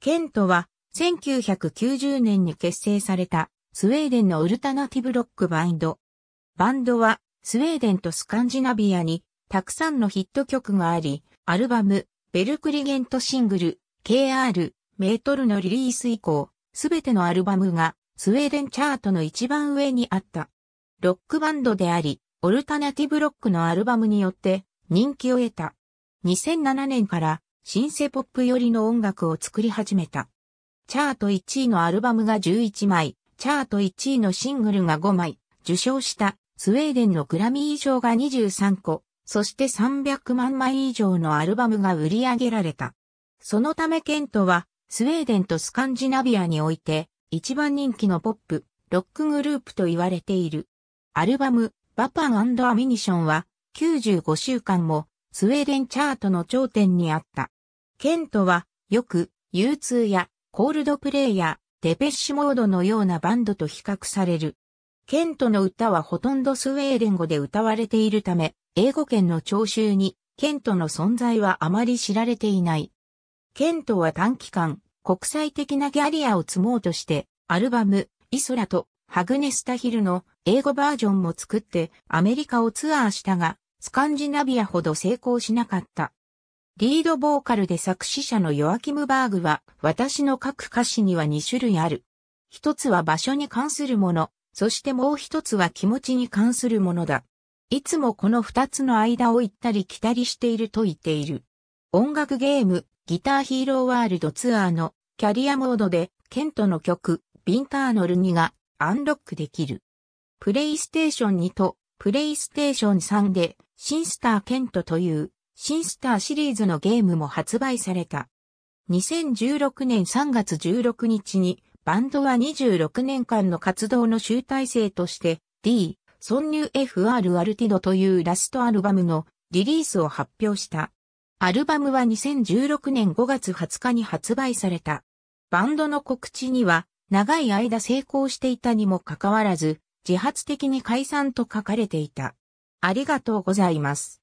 ケントは、1990年に結成された、スウェーデンのウルタナティブロックバンド。バンドは、スウェーデンとスカンジナビアに、たくさんのヒット曲があり、アルバム、ベルクリゲントシングル、KR、メートルのリリース以降、すべてのアルバムが、スウェーデンチャートの一番上にあった。ロックバンドであり、オルタナティブロックのアルバムによって人気を得た。2007年からシンセポップ寄りの音楽を作り始めた。チャート1位のアルバムが11枚、チャート1位のシングルが5枚、受賞したスウェーデンのグラミー賞が23個、そして300万枚以上のアルバムが売り上げられた。そのためケントは、スウェーデンとスカンジナビアにおいて、一番人気のポップ、ロックグループと言われている。アルバム、バパンアミニションは、95週間も、スウェーデンチャートの頂点にあった。ケントは、よく、U2 や、コールドプレイや、デペッシュモードのようなバンドと比較される。ケントの歌はほとんどスウェーデン語で歌われているため、英語圏の聴衆に、ケントの存在はあまり知られていない。ケントは短期間、国際的なキャリアを積もうとして、アルバム、イソラと、ハグネスタヒルの英語バージョンも作ってアメリカをツアーしたが、スカンジナビアほど成功しなかった。リードボーカルで作詞者のヨアキム・バーグは、私の書く歌詞には2種類ある。一つは場所に関するもの、そしてもう一つは気持ちに関するものだ。いつもこの二つの間を行ったり来たりしていると言っている。音楽ゲーム、ギターヒーローワールドツアーのキャリアモードで、ケントの曲、ビンターノル2がアンロックできる。プレイステーション2と、プレイステーション3で、シンスターケントというシンスターシリーズのゲームも発売された。2016年3月16日にバンドは26年間の活動の集大成として D、ソンニュ FR アルティドというラストアルバムのリリースを発表した。アルバムは2016年5月20日に発売された。バンドの告知には長い間成功していたにもかかわらず自発的に解散と書かれていた。ありがとうございます。